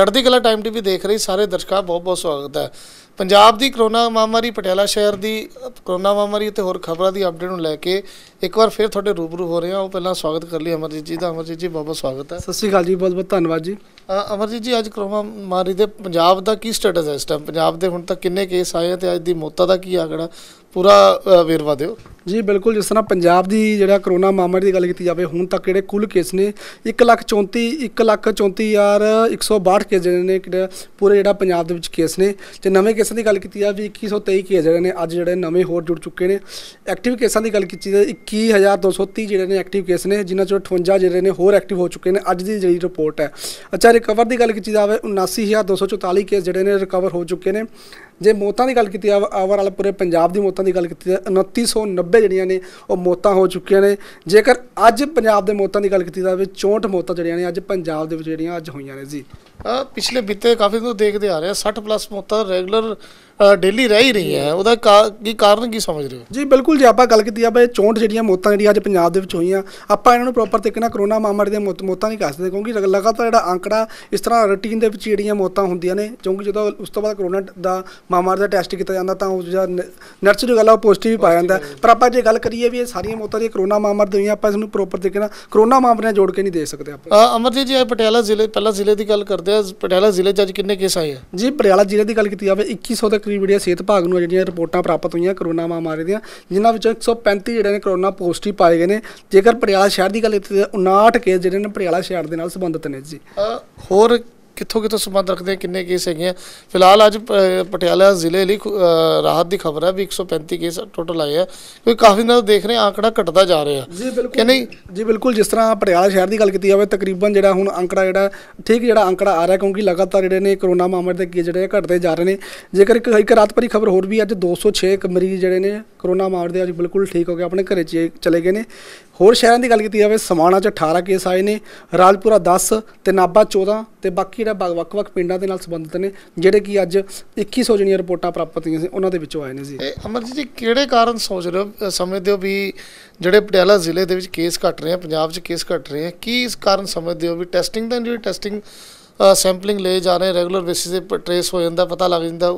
ਚੜ੍ਹਦੀ ਕਲਾ time TV ਦੇਖ ਰਹੀ ਸਾਰੇ ਦਰਸ਼ਕਾਂ ਬਹੁਤ ਬਹੁਤ ਸਵਾਗਤ ਹੈ ਪੰਜਾਬ ਦੀ ਕਰੋਨਾ ਮਹਾਮਾਰੀ ਪਟਿਆਲਾ ਸ਼ਹਿਰ ਦੀ ਕਰੋਨਾ ਮਹਾਮਾਰੀ ਤੇ ਹੋਰ ਖਬਰਾਂ ਦੀ ਅਪਡੇਟ ਨੂੰ ਲੈ ਕੇ ਇੱਕ ਵਾਰ ਫਿਰ ਤੁਹਾਡੇ ਰੂਬਰੂ ਹੋ ਰਹੇ ਹਾਂ ਉਹ ਪਹਿਲਾਂ ਸਵਾਗਤ ਕਰ ਲਈ ਅਮਰਜੀਤ ਜੀ ਦਾ ਅਮਰਜੀਤ ਜੀ ਬਹੁਤ ਸਵਾਗਤ ਹੈ ਸਤਿ ਸ਼੍ਰੀ ਅਕਾਲ ਜੀ ਬਹੁਤ ਬਹੁਤ ਧੰਨਵਾਦ ਜੀ ਅਮਰਜੀਤ ਜੀ ਅੱਜ ਕਰੋਨਾ ਮਹਾਮਾਰੀ ਦੇ ਪੰਜਾਬ ਦਾ ਕੀ ਸਟੇਟਸ ਹੈ ਇਸ ਟਾਈਮ ਪੰਜਾਬ ਦੇ ਹੁਣ ਤੱਕ ਕਿੰਨੇ ਕੇਸ ਆਏ ਤੇ ਅੱਜ ਦੀ ਮੌਤਾਂ ਦਾ ਕੀ ਆંકੜਾ ਪੂਰਾ ਵੇਰਵਾ ਦਿਓ ਜੀ ਬਿਲਕੁਲ ਜਿਸ ਤਰ੍ਹਾਂ ਪੰਜਾਬ ਦੀ ਜਿਹੜਾ ਕਰੋਨਾ ਮਹਾਮਾਰੀ ਦੀ ਗੱਲ ਕੀਤੀ ਜਾਵੇ ਹੁਣ ਤੱਕ ਜਿਹੜੇ ਕੁੱਲ ਕੇਸ ਨੇ 134 134162 ਕੇਸ ਜਿਹੜੇ ਨੇ ਪੂਰੇ ਜਿਹੜਾ ਪੰਜਾਬ ਦੇ ਵਿੱਚ ਕੇਸ ਨੇ ਤੇ ਨਵੇਂ ਕੇਸਾਂ ਦੀ ਗੱਲ ਕੀਤੀ ਆ ਵੀ 2123 ਕੇਸ ਜਿਹੜੇ ਨੇ ਅੱਜ ਜਿਹੜੇ ਨਵੇਂ ਹੋਰ ਜੁੜ ਚੁੱਕੇ ਨੇ ਐਕਟਿਵ ਕੇਸਾਂ ਦੀ ਗੱਲ ਕੀਤੀ ਤਾਂ 21230 ਜਿਹੜੇ ਨੇ ਐਕਟਿਵ ਕੇਸ ਨੇ ਜਿਨ੍ਹਾਂ ਚੋਂ 58 ਜਿਹੜੇ ਨੇ ਹੋਰ ਐਕਟਿਵ ਹੋ ਚੁੱਕੇ ਨੇ ਅੱਜ ਦੀ ਜਿਹੜੀ ਰਿਪੋਰਟ ਹੈ ਅੱਛਾ ਰਿਕਵਰ ਦੀ ਗੱਲ ਕੀਤੀ ਜਾਵੇ 79244 ਕੇਸ ਜਿਹੜੇ ਨੇ ਰਿਕਵਰ ਹੋ ਚੁੱਕੇ ਨੇ ਜੇ ਮੌਤਾਂ ਦੀ ਗੱਲ ਕੀਤੀ ਆ ਆਵਰਆਲ ਪੂਰੇ ਪੰਜਾਬ ਦੀ ਮੌਤਾਂ ਦੀ ਗੱਲ ਕੀਤੀ ਤਾਂ 2990 ਜਿਹੜੀਆਂ ਨੇ ਉਹ ਮੌਤਾਂ ਹੋ ਚੁੱਕੀਆਂ ਨੇ ਜੇਕਰ ਅੱਜ ਪੰਜਾਬ ਦੇ ਮੌਤਾਂ ਦੀ ਗੱਲ ਕੀਤੀ ਜਾਵੇ 64 ਮੌਤਾਂ ਜਿਹੜੀਆਂ ਨੇ ਅੱਜ ਪੰਜਾਬ ਦੇ ਵਿੱਚ ਜਿਹੜੀਆਂ ਅੱਜ ਹੋਈਆਂ ਨੇ ਜੀ ਪਿਛਲੇ ਬੀਤੇ ਕਾਫੀ ਦਿਨ ਤੋਂ ਦੇਖਦੇ ਆ ਰਹੇ 60 ਪਲੱਸ ਮੋਤਾ ਰੈਗੂਲਰ ਡੇਲੀ ਰਹਿ ਹੀ ਰਹੀ ਹੈ ਉਹਦਾ ਕੀ ਕਾਰਨ ਕੀ ਸਮਝ ਰਹੇ ਹੋ ਜੀ ਬਿਲਕੁਲ ਜੇ ਆਪਾਂ ਗੱਲ ਕੀਤੀ ਆਪਾਂ ਇਹ ਚੋਂਟ ਜਿਹੜੀਆਂ ਮੌਤਾਂ ਜਿਹੜੀਆਂ ਅੱਜ ਪੰਜਾਬ ਦੇ ਵਿੱਚ ਹੋਈਆਂ ਆਪਾਂ ਇਹਨਾਂ ਨੂੰ ਪ੍ਰੋਪਰ ਤਰੀਕੇ ਨਾਲ ਕਰੋਨਾ ਮਹਾਮਾਰੀ ਦੀਆਂ ਮੌਤਾਂ ਨਹੀਂ ਕਰ ਸਕਦੇ ਕਿਉਂਕਿ ਲਗਾਤਾਰ ਜਿਹੜਾ ਅੰਕੜਾ ਇਸ ਤਰ੍ਹਾਂ ਰੁਟੀਨ ਦੇ ਵਿੱਚ ਜਿਹੜੀਆਂ ਮੌਤਾਂ ਹੁੰਦੀਆਂ ਨੇ ਕਿਉਂਕਿ ਜਦੋਂ ਉਸ ਤੋਂ ਬਾਅਦ ਕਰੋਨਾ ਦਾ ਮਹਾਮਾਰੀ ਦਾ ਟੈਸਟ ਕੀਤਾ ਜਾਂਦਾ ਤਾਂ ਉਹ ਜਿਹੜਾ ਨੈਚੁਰਲ ਗੱਲ ਆ ਉਹ ਪੋਜ਼ਿਟਿਵ ਪਾਇਆ ਜਾਂਦਾ ਪਰ ਆਪਾਂ ਜੇ ਗੱਲ ਕਰੀਏ ਵੀ ਇਹ ਸਾਰੀਆਂ ਮੌਤਾਂ ਦੀਆਂ ਕਰੋਨਾ ਮਹਾਮਾਰੀ ਦੀਆਂ ਆਪਾਂ ਇਸ ਨੂੰ ਪ੍ਰੋਪਰ ਤਰੀਕੇ ਨਾਲ ਕਰੋਨਾ ਮਹਾਮਾਰੀ ਨਾਲ ਜੋੜ ਕੇ ਨਹੀਂ ਦੇ ਸਕਦੇ ਆਪਾਂ ਅਮਰਜੀਤ ਜੀ ਪਟਿਆਲਾ ਜ਼ਿਲ੍ਹੇ ਪਹਿਲਾਂ ਜ਼ਿਲ੍ਹੇ ਦੀ ਗੱਲ ਕਰਦੇ ਆ ਪਟਿਆਲਾ ਜ਼ਿਲ੍ਹੇ 'ਚ ਅੱਜ ਕਿੰਨੇ ਕੇਸ ਆਏ ਆ ਜੀ ਪਟਿਆਲਾ ਜ਼ਿਲ੍ਹੇ ਦੀ ਗੱਲ ਕੀਤੀ ਜਾਵੇ 2100 ਤੱਕ ਪਿਛਲੀ ਵੀਡੀਓ ਸਿਹਤ ਭਾਗ ਨੂੰ ਜਿਹੜੀਆਂ ਰਿਪੋਰਟਾਂ ਪ੍ਰਾਪਤ ਹੋਈਆਂ ਕਰੋਨਾ ਮਹਾਮਾਰੀ ਦੀਆਂ ਜਿਨ੍ਹਾਂ ਵਿੱਚੋਂ 135 ਜਿਹੜੇ ਨੇ ਕਰੋਨਾ ਪੋਜ਼ਿਟਿਵ ਪਾਏ ਗਏ ਨੇ ਜੇਕਰ ਪਟਿਆਲਾ ਸ਼ਹਿਰ ਦੀ ਗੱਲ ਇੱਥੇ 59 ਕੇਸ ਜਿਹੜੇ ਨੇ ਪਰਿਆਲਾ ਸ਼ਹਿਰ ਦੇ ਨਾਲ ਸੰਬੰਧਿਤ ਨੇ ਜੀ ਹੋਰ ਕਿੱਥੋਂ ਕਿੱਥੋਂ ਸੰਬੰਧ ਰੱਖਦੇ ਕਿੰਨੇ ਕੇਸ ਹੈਗੇ ਆ ਫਿਲਹਾਲ ਅੱਜ ਪਟਿਆਲਾ ਜ਼ਿਲ੍ਹੇ ਲਈ ਰਾਹਤ ਦੀ ਖਬਰ ਹੈ ਵੀ 135 ਕੇਸ ਟੋਟਲ ਆਏ ਆ ਕੋਈ ਕਾਫੀ ਨਾਲ ਦੇਖ ਰਹੇ ਆਂਕੜਾ ਘਟਦਾ ਜਾ ਰਿਹਾ ਜੀ ਬਿਲਕੁਲ ਨਹੀਂ ਜੀ ਬਿਲਕੁਲ ਜਿਸ ਤਰ੍ਹਾਂ ਪਟਿਆਲਾ ਸ਼ਹਿਰ ਦੀ ਗੱਲ ਕੀਤੀ ਜਾਵੇ ਤਕਰੀਬਨ ਜਿਹੜਾ ਹੁਣ ਅੰਕੜਾ ਜਿਹੜਾ ਠੀਕ ਜਿਹੜਾ ਅੰਕੜਾ ਆ ਰਿਹਾ ਕਿਉਂਕਿ ਲਗਾਤਾਰ ਜਿਹੜੇ ਨੇ ਕਰੋਨਾ ਮਾਮਲੇ ਦੇ ਕੇ ਜਿਹੜੇ ਘਟਦੇ ਜਾ ਰਹੇ ਨੇ ਜੇਕਰ ਇੱਕ ਰਾਤ ਭਰੀ ਖਬਰ ਹੋਰ ਵੀ ਅੱਜ 206 ਮਰੀਜ਼ ਜਿਹੜੇ ਨੇ ਕਰੋਨਾ ਮਾਰ ਦੇ ਅੱਜ ਬਿਲਕੁਲ ਠੀਕ ਹੋ ਗਏ ਆਪਣੇ ਘਰੇ ਚ ਚਲੇ ਗਏ ਨੇ ਹੋਰ ਸ਼ਹਿਰਾਂ ਦੀ ਗੱਲ ਕੀਤੀ ਜਾਵੇ ਸਮਾਣਾ ਚ 18 ਕੇਸ ਆਏ ਨੇ ਰਾਜਪੁਰਾ 10 ਤੇ ਨਾਭਾ 14 ਤੇ ਬਾਕੀ ਜਿਹੜਾ ਵੱਖ-ਵੱਖ ਪਿੰਡਾਂ ਦੇ ਨਾਲ ਸੰਬੰਧਿਤ ਨੇ ਜਿਹੜੇ ਕਿ ਅੱਜ 2100 ਜਣੀਆਂ ਰਿਪੋਰਟਾਂ ਪ੍ਰਾਪਤ ਹੋਈਆਂ ਸੀ ਉਹਨਾਂ ਦੇ ਵਿੱਚੋਂ ਆਏ ਨੇ ਜੀ ਅਮਰਜੀਤ ਜੀ ਕਿਹੜੇ ਕਾਰਨ ਸੋਚ ਰਹੇ ਹੋ ਸਮਝਦੇ ਹੋ ਵੀ ਜਿਹੜੇ ਪਟਿਆਲਾ ਜ਼ਿਲ੍ਹੇ ਦੇ ਵਿੱਚ ਕੇਸ ਘਟ ਰਹੇ ਆ ਪੰਜਾਬ 'ਚ ਕੇਸ ਘਟ ਰਹੇ ਆ ਕੀ ਇਸ ਕਾਰਨ ਸਮਝਦੇ ਹੋ ਵੀ ਟੈਸਟਿੰਗ ਦਾ ਜਿਹੜੀ ਟੈਸਟਿੰਗ ਸੈਂਪਲਿੰਗ ਲਏ ਜਾ ਰਹੇ ਰੈਗੂਲਰ ਬੇਸਿਸ ਤੇ ਟ੍ਰੇਸ ਹੋ ਜਾਂਦਾ ਪਤਾ ਲੱਗ ਜਾਂਦਾ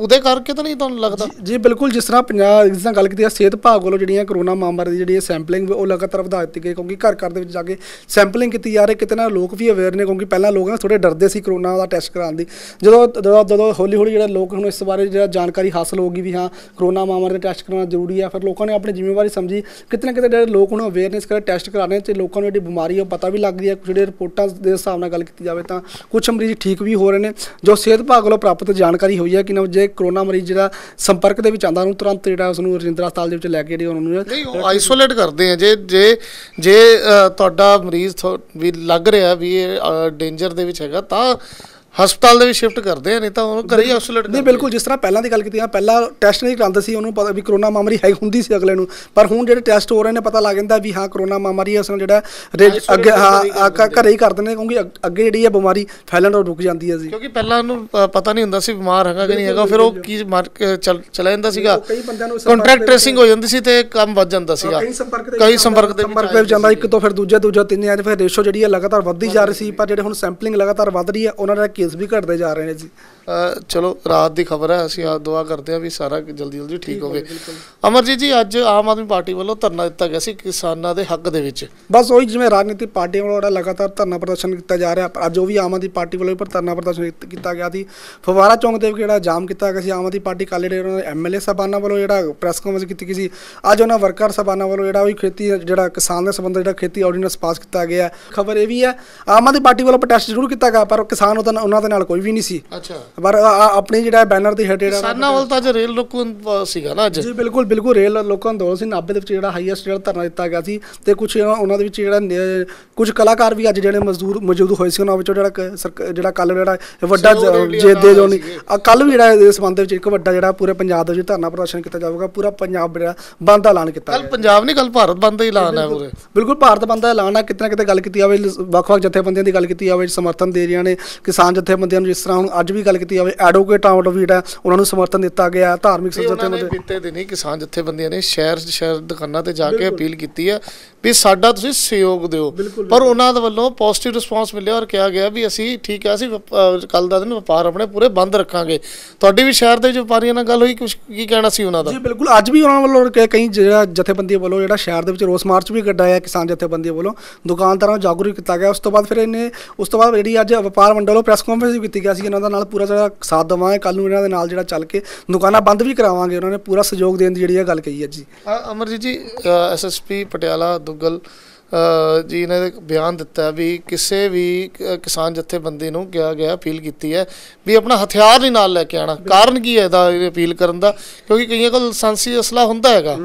ਉਹਦੇ ਕਰਕੇ ਤਾਂ ਨਹੀਂ ਤੁਹਾਨੂੰ ਲੱਗਦਾ ਜੀ ਬਿਲਕੁਲ ਜਿਸ ਤਰ੍ਹਾਂ ਪੰਜਾਬ ਜਿਸ ਤਰ੍ਹਾਂ ਗੱਲ ਕੀਤੀ ਹੈ ਸਿਹਤ ਭਾਗ ਵੱਲੋਂ ਜਿਹੜੀਆਂ ਕਰੋਨਾ ਮਾਮਲੇ ਦੀ ਜਿਹੜੀ ਸੈਂਪਲਿੰਗ ਉਹ ਲਗਾਤਾਰ ਵਧਾ ਦਿੱਤੀ ਗਈ ਕਿਉਂਕਿ ਘਰ ਘਰ ਦੇ ਵਿੱਚ ਜਾ ਕੇ ਸੈਂਪਲਿੰਗ ਕੀਤੀ ਜਾ ਰਹੀ ਕਿਤੇ ਨਾ ਲੋਕ ਵੀ ਅਵੇਅਰ ਨੇ ਕਿਉਂਕਿ ਪਹਿਲਾਂ ਲੋਕ ਨੂੰ ਥੋੜੇ ਡਰਦੇ ਸੀ ਕਰੋਨਾ ਦਾ ਟੈਸਟ ਕਰਾਉਣ ਦੀ ਜਦੋਂ ਜਦੋਂ ਹੌਲੀ ਹੌਲੀ ਜਿਹੜਾ ਲੋਕ ਨੂੰ ਇਸ ਬਾਰੇ ਜਿਹੜਾ ਜਾਣਕਾਰੀ ਹਾਸਲ ਹੋ ਗਈ ਵੀ ਹਾਂ ਕਰੋਨਾ ਮਾਮਲੇ ਦਾ ਟੈਸਟ ਕਰਾਉਣਾ ਜ਼ਰੂਰੀ ਹੈ ਫਿਰ ਲੋਕਾਂ ਨੇ ਆਪਣੀ ਜ਼ਿੰਮੇਵਾਰੀ ਸਮਝੀ ਕਿਤੇ ਨਾ ਕਿਤੇ ਜਿਹੜੇ ਲੋਕ ਨੂੰ ਅਵੇਅਰਨੈਸ ਕਰਾ ਟੈਸਟ ਕਰਾਉਣੇ ਤੇ ਲੋਕਾਂ ਨੂੰ ਜਿਹੜੀ ਬਿਮਾਰੀ ਉਹ ਪਤਾ ਵੀ ਲੱਗ ਗਈ ਜਿਹੜੇ ਰਿਪੋਰਟਾਂ ਦੇ ਹਿਸਾਬ ਨਾਲ ਗੱਲ ਕੀਤੀ ਜਾਵੇ ਤਾਂ ਕੁਝ ਮਰੀਜ਼ ਠੀਕ ਵੀ ਹੋ ਰਹੇ ਨੇ ਜੋ ਸਿਹਤ ਵਿਭਾਗ ਵੱਲੋਂ ਪ੍ਰਾਪਤ ਜਾਣਕਾਰੀ ਹੋਈ ਹੈ ਕਿ ਨਾ ਜੇ ਕਰੋਨਾ ਮਰੀਜ਼ ਜਿਹੜਾ ਸੰਪਰਕ ਦੇ ਵਿੱਚ ਆਂਦਾ ਉਹਨੂੰ ਤੁਰੰਤ ਜਿਹੜਾ ਉਸ ਨੂੰ ਰਜਿੰਦਰਾ ਹਸਪਤਾਲ ਦੇ ਵਿੱਚ ਲੈ ਕੇ ਜਿਹੜੇ ਉਹਨੂੰ ਨਹੀਂ ਉਹ ਆਈਸੋਲੇਟ ਕਰਦੇ ਆ ਜੇ ਜੇ ਜੇ ਤੁਹਾਡਾ ਮਰੀਜ਼ ਵੀ ਲੱਗ ਰਿਹਾ ਵੀ ਇਹ ਡੇਂਜਰ ਦੇ ਵਿੱਚ ਹੈਗਾ ਤਾਂ ਹਸਪਤਾਲ ਦੇ ਵੀ ਸ਼ਿਫਟ ਕਰਦੇ ਆ ਨਹੀਂ ਤਾਂ ਉਹਨੂੰ ਘਰੇ ਹੀ ਆਈਸੋਲੇਟ ਨਹੀਂ ਬਿਲਕੁਲ ਜਿਸ ਤਰ੍ਹਾਂ ਪਹਿਲਾਂ ਦੀ ਗੱਲ ਕੀਤੀ ਆ ਪਹਿਲਾਂ ਟੈਸਟ ਨਹੀਂ ਕਰਾਉਂਦੇ ਸੀ ਉਹਨੂੰ ਪਤਾ ਵੀ ਕਰੋਨਾ ਮਾਮਰੀ ਹੈ ਹੁੰਦੀ ਸੀ ਅਗਲੇ ਨੂੰ ਪਰ ਹੁਣ ਜਿਹੜੇ ਟੈਸਟ ਹੋ ਰਹੇ ਨੇ ਪਤਾ ਲੱਗ ਜਾਂਦਾ ਵੀ ਹਾਂ ਕਰੋਨਾ ਮਾਮਰੀ ਅਸਲ ਜਿਹੜਾ ਅੱਗੇ ਹਾਂ ਘਰੇ ਹੀ ਕਰ ਦਿੰਦੇ ਕਿਉਂਕਿ ਅੱਗੇ ਜਿਹੜੀ ਆ ਬਿਮਾਰੀ ਫੈਲਣ ਤੋਂ ਰੁਕ ਜਾਂਦੀ ਹੈ ਜੀ ਕਿਉਂਕਿ ਪਹਿਲਾਂ ਉਹਨੂੰ ਪਤਾ ਨਹੀਂ ਹੁੰਦਾ ਸੀ ਬਿਮਾਰ ਹੈਗਾ ਕਿ ਨਹੀਂ ਹੈਗਾ ਫਿਰ ਉਹ ਕੀ ਮਾਰ ਚਲਾ ਜਾਂਦਾ ਸੀਗਾ ਕੰਟਰੈਕਟ ਟ੍ਰੇਸਿੰਗ ਹੋ ਜਾਂਦੀ ਸੀ ਤੇ ਕੰਮ ਵੱਧ ਜਾਂਦਾ ਸੀਗਾ ਕਈ ਸੰਪਰਕ ਦੇ ਸੰਪਰਕ ਦੇ ਜਾਂਦਾ ਇੱਕ ਤੋਂ ਫਿਰ ਦੂਜਾ ਦੂਜਾ ਤਿੰਨ ਆ ਫਿਰ ਰੇਸ਼ੋ ਜਿਹੜੀ ਹੈ ਲਗਾਤਾਰ ਵੱਧਦੀ ਜਾ ਰਹੀ ਸੀ ਪਰ ਜਿਹੜੇ ਹੁਣ ਸੈਂਪਲਿੰਗ ਲਗਾਤਾਰ ਵੱਧ ਰਹੀ ਹੈ ਉਹਨਾਂ ਦਾ ਕੇਸ ਵੀ ਘਟਦੇ ਜਾ ਰਹੇ ਨੇ ਜੀ ਚਲੋ ਰਾਤ ਦੀ ਖਬਰ ਹੈ ਅਸੀਂ ਆ ਦੁਆ ਕਰਦੇ ਹਾਂ ਵੀ ਸਾਰਾ ਜਲਦੀ ਜਲਦੀ ਠੀਕ ਹੋਵੇ ਅਮਰਜੀਤ ਜੀ ਅੱਜ ਆਮ ਆਦਮੀ ਪਾਰਟੀ ਵੱਲੋਂ ਧਰਨਾ ਦਿੱਤਾ ਗਿਆ ਸੀ ਕਿਸਾਨਾਂ ਦੇ ਹੱਕ ਦੇ ਵਿੱਚ ਬਸ ਉਹੀ ਜਿਵੇਂ ਰਾਜਨੀਤਿਕ ਪਾਰਟੀਆਂ ਵੱਲੋਂ ਲਗਾਤਾਰ ਧਰਨਾ ਪ੍ਰਦਰਸ਼ਨ ਕੀਤਾ ਜਾ ਰਿਹਾ ਪਰ ਅੱਜ ਉਹ ਵੀ ਆਮ ਆਦਮੀ ਪਾਰਟੀ ਵੱਲੋਂ ਪਰ ਧਰਨਾ ਪ੍ਰਦਰਸ਼ਨ ਕੀਤਾ ਗਿਆ ਸੀ ਫਵਾਰਾ ਚੌਂਕ ਦੇ ਜਿਹੜਾ ਜਾਮ ਕੀਤਾ ਗਿਆ ਸੀ ਆਮ ਆਦਮੀ ਪਾਰਟੀ ਕਾਲੇ ਦੇ ਉਹਨਾਂ ਦੇ ਐਮਐਲਏ ਸਬਾਨਾ ਵੱਲੋਂ ਜਿਹੜਾ ਪ੍ਰੈਸ ਕਾਨਫਰੰਸ ਕੀਤੀ ਗਈ ਸੀ ਅੱਜ ਉਹਨਾਂ ਵਰਕਰ ਸਬਾਨਾ ਵੱਲੋਂ ਜਿਹੜਾ ਉਹ ਖੇਤੀ ਜਿਹੜਾ ਕਿਸਾਨ ਦੇ ਸੰਬੰਧ ਜਿਹੜਾ ਖੇਤੀ ਆਰਡੀਨੈਂਸ ਪਾਸ ਕੀਤਾ ਗਿਆ ਖਬਰ ਇਹ ਵੀ ਹੈ ਆਮ ਆਦਮੀ ਪਾਰਟੀ ਵੱਲੋਂ ਪ੍ਰੋਟੈਸਟ ਜ਼ਰੂਰ ਕੀਤਾ ਗਿਆ ਪਰ ਕਿਸਾਨ ਉਹਨਾਂ ਉਹਨਾਂ ਦੇ ਨਾਲ ਕੋਈ ਵੀ ਨਹੀਂ ਸੀ ਅੱਛਾ ਪਰ ਆਪਣੇ ਜਿਹੜਾ ਬੈਨਰ ਦੀ ਹਟੇੜਾ ਸਾਨਾ ਵੱਲ ਤਾਂ ਅੱਜ ਰੇਲ ਲੋਕਾਂ ਸੀਗਾ ਨਾ ਅੱਜ ਜੀ ਬਿਲਕੁਲ ਬਿਲਕੁਲ ਰੇਲ ਲੋਕਾਂ ਅੰਦੋਲਨ ਸੀ 90 ਦੇ ਵਿੱਚ ਜਿਹੜਾ ਹਾਈਐਸਟ ਜਿਹੜਾ ਧਰਨਾ ਦਿੱਤਾ ਗਿਆ ਸੀ ਤੇ ਕੁਝ ਉਹਨਾਂ ਦੇ ਵਿੱਚ ਜਿਹੜਾ ਕੁਝ ਕਲਾਕਾਰ ਵੀ ਅੱਜ ਜਿਹੜੇ ਮਜ਼ਦੂਰ ਮੌਜੂਦ ਹੋਏ ਸੀ ਉਹਨਾਂ ਵਿੱਚੋਂ ਜਿਹੜਾ ਜਿਹੜਾ ਕੱਲ ਜਿਹੜਾ ਵੱਡਾ ਜੇਦੇ ਜੋਨੀ ਕੱਲ ਵੀ ਜਿਹੜਾ ਇਸ ਸੰਬੰਧ ਵਿੱਚ ਇੱਕ ਵੱਡਾ ਜਿਹੜਾ ਪੂਰੇ ਪੰਜਾਬ ਦੇ ਵਿੱਚ ਧਰਨਾ ਪ੍ਰਦਰਸ਼ਨ ਕੀਤਾ ਜਾਵੇਗਾ ਪੂਰਾ ਪੰਜਾਬ ਜਿਹੜਾ ਬੰਦ ਦਾ ਐਲਾਨ ਕੀਤਾ ਕੱਲ ਪੰਜਾਬ ਨਹੀਂ ਕੱਲ ਭਾਰਤ ਬੰਦ ਦਾ ਐਲਾਨ ਹੈ ਪੂਰੇ ਬਿਲਕੁਲ ਭਾਰਤ ਬੰਦ ਦਾ ਐਲਾਨ ਹੈ ਕਿਤਨਾ ਕਿਤੇ ਗੱਲ ਕੀਤੀ ਜਾਵੇ ਵੱਖ-ਵੱਖ ਜਥੇਬੰਦੀਆਂ ਦੀ ਗੱਲ ਕੀਤੀ ਜਾਵੇ ਸਮਰਥਨ ਦੇ ਰਹੀਆਂ ਨੇ ਕਿਸਾਨ ਜਥੇਬੰਦੀਆਂ ਨੂੰ ਜਿਸ ਤਰ੍ਹਾਂ ਹੁਣ ਅੱਜ ਵੀ ਗੱਲ ਕੀਤੀ ਜਾਵੇ ਐਡਵੋਕੇਟ ਆਊਟ ਆਫ ਹੈ ਉਹਨਾਂ ਨੂੰ ਸਮਰਥਨ ਦਿੱਤਾ ਗਿਆ ਧਾਰਮਿਕ ਜਥੇਬੰਦੀਆਂ ਦੇ ਦਿੱਤੇ ਦੇ ਨਹੀਂ ਕਿਸਾਨ ਜਥੇਬੰਦੀਆਂ ਨੇ ਸ਼ਹਿਰ ਸ਼ਹਿਰ ਦੁਕਾਨਾਂ ਤੇ ਜਾ ਕੇ ਅਪੀਲ ਕੀਤੀ ਹੈ ਵੀ ਸਾਡਾ ਤੁਸੀਂ ਸਹਿਯੋਗ ਦਿਓ ਪਰ ਉਹਨਾਂ ਦੇ ਵੱਲੋਂ ਪੋਜ਼ਿਟਿਵ ਰਿਸਪਾਂਸ ਮਿਲਿਆ ਔਰ ਕਿਹਾ ਗਿਆ ਵੀ ਅਸੀਂ ਠੀਕ ਆ ਅਸੀਂ ਕੱਲ ਦਾ ਦਿਨ ਵਪਾਰ ਆਪਣੇ ਪੂਰੇ ਬੰਦ ਰੱਖਾਂਗੇ ਤੁਹਾਡੀ ਵੀ ਸ਼ਹਿਰ ਦੇ ਵਪਾਰੀਆਂ ਨਾਲ ਗੱਲ ਹੋਈ ਕੁਝ ਕੀ ਕਹਿਣਾ ਸੀ ਉਹਨਾਂ ਦਾ ਜੀ ਬਿਲਕੁਲ ਅੱਜ ਵੀ ਉਹਨਾਂ ਵੱਲੋਂ ਕਈ ਜਿਹੜਾ ਜਥੇਬੰਦੀਆਂ ਵੱਲੋਂ ਜਿਹੜਾ ਸ਼ਹਿਰ ਦੇ ਵਿੱਚ ਰੋਸ ਮਾਰਚ ਵੀ ਕੱਢਾਇਆ ਕਿਸਾਨ ਜਥੇਬੰਦੀਆਂ ਵੱਲੋਂ ਦੁਕਾਨਦਾਰਾਂ ਨੂੰ ਜਾਗਰੂਕ ਕੀਤਾ ਗਿਆ ਉਸ ਤੋਂ ਬਾਅਦ ਫਿਰ ਇਹਨੇ ਉਸ ਤੋਂ ਬਾਅਦ ਜਿਹੜੀ ਅੱਜ ਵਪਾਰ ਮੰਡਲ ਵੱਲੋਂ ਪ੍ਰੈਸ ਕਾਨਫਰੰਸ ਵੀ ਕੀਤੀ ਗਿਆ ਸੀ ਇਹਨਾਂ ਦਾ ਨਾਲ ਪੂਰਾ ਜਿਹੜਾ ਸਾਥ ਦਵਾਂਗੇ ਕੱਲ ਨੂੰ ਇਹਨਾਂ ਦੇ ਨਾਲ ਜਿਹੜਾ ਚੱਲ ਕੇ ਦੁਕਾਨਾਂ ਬੰਦ ਵੀ ਕਰਾਵਾਂਗੇ ਉਹਨਾਂ ਨੇ ਪੂਰਾ ਸਹਿਯੋਗ ਦੇਣ ਦੀ ਜਿਹੜੀ ਇਹ ਗੱਲ ਕਹੀ ਹੈ ਜੀ ਅਮਰਜੀਤ ਜੀ ਐਸਐਸਪੀ ਪਟਿਆਲਾ ਦੁੱਗਲ ਜੀ ਨੇ ਬਿਆਨ ਦਿੱਤਾ ਵੀ ਕਿਸੇ ਵੀ ਕਿਸਾਨ ਜਥੇਬੰਦੀ ਨੂੰ ਕਿਹਾ ਗਿਆ ਅਪੀਲ ਕੀਤੀ ਹੈ ਵੀ ਆਪਣਾ ਹਥਿਆਰ ਨਹੀਂ ਨਾਲ ਲੈ ਕੇ ਆਣਾ ਕਾਰਨ ਕੀ ਹੈ ਇਹਦਾ ਅਪੀਲ ਕਰਨ ਦਾ ਕਿਉਂਕਿ ਕਈਆਂ ਕੋਲ ਲਾਇਸੈਂਸੀ ਅਸਲਾ ਹੁੰਦਾ ਹੈਗਾ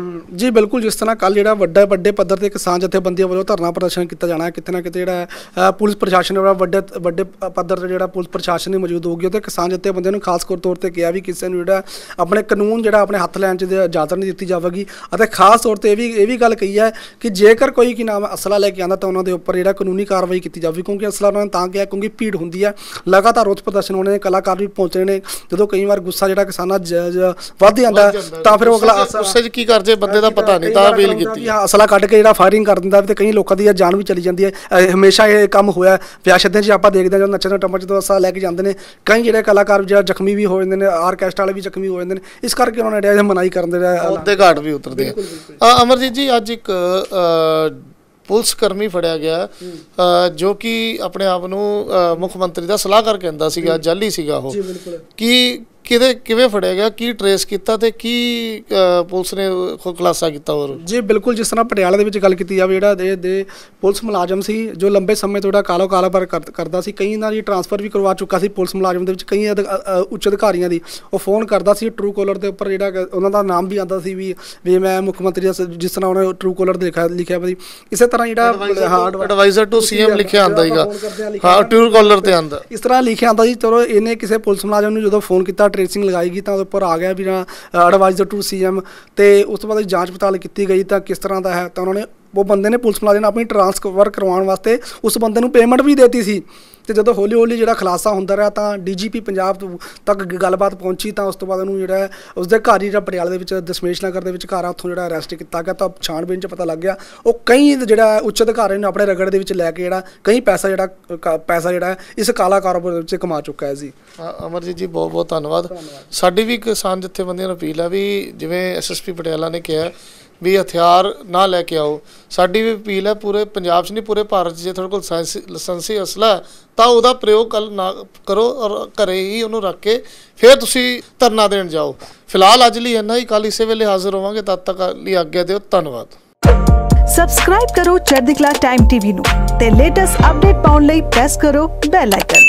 ਜੀ ਬਿਲਕੁਲ ਜਿਸ ਤਰ੍ਹਾਂ ਕੱਲ ਜਿਹੜਾ ਵੱਡਾ ਵੱਡੇ ਪੱਧਰ ਤੇ ਕਿਸਾਨ ਜਥੇਬੰਦੀਆਂ ਵੱਲੋਂ ਧਰਨਾ ਪ੍ਰਦਰਸ਼ਨ ਕੀਤਾ ਜਾਣਾ ਹੈ ਕਿਤੇ ਨਾ ਕਿਤੇ ਜਿਹੜਾ ਪੁਲਿਸ ਪ੍ਰਸ਼ਾਸਨ ਵੱਲੋਂ ਵੱਡੇ ਵੱਡੇ ਪੱਧਰ ਤੇ ਜਿਹੜਾ ਪੁਲਿਸ ਪ੍ਰਸ਼ਾਸਨ ਹੀ ਮੌਜੂਦ ਹੋਗੀ ਗਿਆ ਤੇ ਕਿਸਾਨ ਜਥੇਬੰਦੀਆਂ ਨੂੰ ਖਾਸ ਤੌਰ ਤੇ ਕਿਹਾ ਵੀ ਕਿਸੇ ਨੂੰ ਜਿਹੜਾ ਆਪਣੇ ਕਾਨੂੰਨ ਜਿਹੜਾ ਆਪਣੇ ਹੱਥ ਲੈਣ ਚ ਇਜਾਜ਼ਤ ਨਹੀਂ ਦਿੱਤੀ ਜਾਵੇਗੀ ਅਤੇ ਖਾਸ ਤੌਰ ਤੇ ਇਹ ਵੀ ਇਹ ਵੀ ਗੱਲ ਕਹੀ ਹੈ ਕਿ ਜੇਕਰ ਕੋਈ ਕਿ ਨਾਮ ਅਸਲਾ ਲੈ ਕੇ ਆਂਦਾ ਤਾਂ ਉਹਨਾਂ ਦੇ ਉੱਪਰ ਜਿਹੜਾ ਕਾਨੂੰਨੀ ਕਾਰਵਾਈ ਕੀਤੀ ਜਾਵੇ ਕਿਉਂਕਿ ਅਸਲਾ ਉਹਨਾਂ ਨੇ ਤਾਂ ਕਿਹਾ ਕਿਉਂਕਿ ਭੀੜ ਹੁੰਦੀ ਹੈ ਲਗਾਤਾਰ ਰੋਸ ਪ੍ਰਦਰਸ਼ਨ ਹੋਣੇ ਨੇ ਕਲਾਕਾਰ ਵੀ ਪਹੁੰਚ ਰਹੇ ਨੇ ਜਦੋਂ ਕਈ ਵਾਰ ਗੁੱਸਾ ਜਿਹੜਾ ਕਿਸਾਨਾਂ ਵੱਧ ਜਾਂਦਾ ਤਾਂ ਫਿਰ ਉਹ ਅਗਲਾ ਗੁੱਸੇ 'ਚ ਕੀ ਕਰਦੇ ਬੰਦੇ ਦਾ ਪਤਾ ਨਹੀਂ ਤਾਂ ਅਪੀਲ ਕੀਤੀ ਹਾਂ ਅਸਲਾ ਕੱਢ ਕੇ ਜਿਹੜਾ ਫਾਇਰਿੰਗ ਕਰ ਦਿੰਦਾ ਤੇ ਕਈ ਲੋਕਾਂ ਦੀ ਜਾਨ ਵੀ ਚਲੀ ਜਾਂਦੀ ਹੈ ਹਮੇਸ਼ਾ ਇਹ ਕੰਮ ਹੋਇਆ ਵਿਆਹ ਸ਼ਾਦੀਆਂ 'ਚ ਆਪਾਂ ਦੇਖਦੇ ਹਾਂ ਜਦੋਂ ਨੱਚਣ ਟੱਪਣ 'ਚ ਅਸਲਾ ਲੈ ਕੇ ਜਾਂਦੇ ਨੇ ਕਈ ਜਿਹੜੇ ਕਲਾਕਾਰ ਜਿਹੜਾ ਜ਼ਖਮੀ ਵੀ ਹੋ ਜਾਂਦੇ ਨੇ ਆਰਕੈਸਟਰ ਵਾਲੇ ਵੀ ਜ਼ਖਮੀ ਹੋ ਜਾਂਦੇ ਨੇ ਇਸ ਕਰਕੇ ਉਹਨਾਂ ਨੇ ਮਨਾਈ ਕਰਨ ਦੇ ਉਹਦੇ ਘਾਟ ਵੀ ਉਤਰਦੇ ਆ ਅਮਰਜੀਤ ਜੀ ਅੱਜ ਇੱਕ ਪੁਲਿਸ ਕਰਮੀ ਫੜਿਆ ਗਿਆ ਜੋ ਕਿ ਆਪਣੇ ਆਪ ਨੂੰ ਮੁੱਖ ਮੰਤਰੀ ਦਾ ਸਲਾਹਕਾਰ ਕਹਿੰਦਾ ਸੀਗਾ ਜਾਲੀ ਸੀਗਾ ਉਹ ਕਿ ਕਿਦੇ ਕਿਵੇਂ ਫੜਿਆ ਗਿਆ ਕੀ ਟਰੇਸ ਕੀਤਾ ਤੇ ਕੀ ਪੁਲਿਸ ਨੇ ਖੁਲਾਸਾ ਕੀਤਾ ਹੋਰ ਜੀ ਬਿਲਕੁਲ ਜਿਸ ਤਰ੍ਹਾਂ ਪਟਿਆਲਾ ਦੇ ਵਿੱਚ ਗੱਲ ਕੀਤੀ ਜਾਵੇ ਜਿਹੜਾ ਦੇ ਦੇ ਪੁਲਿਸ ਮੁਲਾਜ਼ਮ ਸੀ ਜੋ ਲੰਬੇ ਸਮੇਂ ਤੋਂ ਜਿਹੜਾ ਕਾਲੋ ਪਰ ਕਰਦਾ ਸੀ ਕਈ ਇਹਨਾਂ ਦੀ ਟਰਾਂਸਫਰ ਵੀ ਕਰਵਾ ਚੁੱਕਾ ਸੀ ਪੁਲਿਸ ਮੁਲਾਜ਼ਮ ਦੇ ਵਿੱਚ ਕਈ ਉੱਚ ਅਧਿਕਾਰੀਆਂ ਦੀ ਉਹ ਫੋਨ ਕਰਦਾ ਸੀ ਟਰੂ ਕਾਲਰ ਦੇ ਉੱਪਰ ਜਿਹੜਾ ਉਹਨਾਂ ਦਾ ਨਾਮ ਵੀ ਆਂਦਾ ਸੀ ਵੀ ਵੀ ਮੈਂ ਮੁੱਖ ਮੰਤਰੀ ਦਾ ਜਿਸ ਤਰ੍ਹਾਂ ਉਹਨੇ ਟਰੂ ਕਾਲਰ ਦੇ ਲਿਖਿਆ ਲਿਖਿਆ ਇਸੇ ਤਰ੍ਹਾਂ ਜਿਹੜਾ ਹਾਰਡ ਐਡਵਾਈਜ਼ਰ ਟੂ ਸੀਐਮ ਲਿਖਿਆ ਆਂਦਾ ਹੀਗਾ ਹਾਂ ਟਰੂ ਕਾਲਰ ਤੇ ਆਂਦਾ ਇਸ ਤਰ੍ਹਾਂ ਲਿਖਿਆ ਆਂਦਾ ਜੀ ਚਲੋ ਇਹਨੇ ਕਿਸੇ ਪੁਲਿਸ ਮੁਲਾਜ਼ਮ ਨੂੰ ਜਦੋਂ ਫੋਨ ਕੀਤਾ ਟ੍ਰੇਸਿੰਗ ਲਗਾਈ ਗਈ ਤਾਂ ਉਹਦੇ ਉੱਪਰ ਆ ਗਿਆ ਵੀ ਨਾ ਐਡਵਾਈਜ਼ਰ ਟੂ ਸੀਐਮ ਤੇ ਉਸ ਤੋਂ ਬਾਅਦ ਜਾਂਚ ਪੜਤਾਲ ਕੀਤੀ ਗਈ ਤਾਂ ਕਿਸ ਤਰ੍ਹਾਂ ਦਾ ਹੈ ਤਾਂ ਉਹਨਾਂ ਨੇ ਉਹ ਬੰਦੇ ਨੇ ਪੁਲਿਸ ਮੁਲਾਜ਼ਮ ਨੇ ਆਪਣੀ ਟ੍ਰਾਂਸਫਰ ਕਰਵਾਉਣ ਵਾਸਤੇ ਉਸ ਬੰਦੇ ਨੂੰ ਪੇਮੈਂਟ ਵੀ ਦਿੱਤੀ ਸੀ ਤੇ ਜਦੋਂ ਹੌਲੀ ਹੌਲੀ ਜਿਹੜਾ ਖਲਾਸਾ ਹੁੰਦਾ ਰਿਹਾ ਤਾਂ ਡੀਜੀਪੀ ਪੰਜਾਬ ਤੱਕ ਗੱਲਬਾਤ ਪਹੁੰਚੀ ਤਾਂ ਉਸ ਤੋਂ ਬਾਅਦ ਉਹਨੂੰ ਜਿਹੜਾ ਉਸ ਦੇ ਘਰ ਹੀ ਜਿਹੜਾ ਪਟਿਆਲੇ ਦੇ ਵਿੱਚ ਦਸ਼ਮੇਸ਼ ਨਗਰ ਦੇ ਵਿੱਚ ਘਰ ਆ ਉੱਥੋਂ ਜਿਹੜਾ ਅਰੈਸਟ ਕੀਤਾ ਗਿਆ ਤਾਂ ਛਾਣਬੀਨ 'ਚ ਪਤਾ ਲੱਗ ਗਿਆ ਉਹ ਕਈ ਜਿਹੜਾ ਉੱਚ ਅਧਿਕਾਰੀਆਂ ਨੂੰ ਆਪਣੇ ਰਗੜ ਦੇ ਵਿੱਚ ਲੈ ਕੇ ਜਿਹੜਾ ਕਈ ਪੈਸਾ ਜਿਹੜਾ ਪੈਸਾ ਜਿਹੜਾ ਇਸ ਕਾਲਾ ਕਾਰੋਬਾਰ ਦੇ ਵਿੱਚ ਕਮਾ ਚੁੱਕਾ ਹੈ ਜੀ ਅਮਰਜੀਤ ਜੀ ਬਹੁਤ ਬਹੁਤ ਧੰਨਵਾਦ ਸਾਡੀ ਵੀ ਕਿਸਾਨ ਜਥੇਬੰਦੀਆਂ ਨੂੰ ਅਪੀਲ ਆ ਵੀ ਜਿਵੇਂ ਐਸਐਸਪੀ ਪਟਿਆਲਾ ਨੇ ਕਿਹਾ ਵੀ ਹਥਿਆਰ ਨਾ ਲੈ ਕੇ ਆਓ ਸਾਡੀ ਵੀ ਅਪੀਲ ਹੈ ਪੂਰੇ ਪੰਜਾਬ 'ਚ ਨਹੀਂ ਪੂਰੇ ਭਾਰਤ 'ਚ ਜੇ ਤੁਹਾਡੇ ਕੋਲ ਲਾਇਸੈਂਸੀ ਅਸਲਾ ਤਾਂ ਉਹਦਾ ਪ੍ਰਯੋਗ ਕਲ ਨਾ ਕਰੋ ਔਰ ਘਰੇ ਹੀ ਉਹਨੂੰ ਰੱਖ ਕੇ ਫਿਰ ਤੁਸੀਂ ਧਰਨਾ ਦੇਣ ਜਾਓ ਫਿਲਹਾਲ ਅੱਜ ਲਈ ਇੰਨਾ ਹੀ ਕੱਲ ਇਸੇ ਵੇਲੇ ਹਾਜ਼ਰ ਹੋਵਾਂਗੇ ਤਦ ਤੱਕ ਲਈ ਆਗਿਆ ਦਿਓ ਧੰਨਵਾਦ ਸਬਸਕ੍ਰਾਈਬ ਕਰੋ ਚੜ੍ਹਦੀ ਕਲਾ ਟਾਈਮ ਟੀਵੀ ਨੂੰ ਤੇ ਲੇਟੈਸਟ ਅਪਡੇਟ ਪਾਉਣ ਲਈ ਪ੍ਰੈਸ ਕਰੋ ਬੈਲ ਆਈਕਨ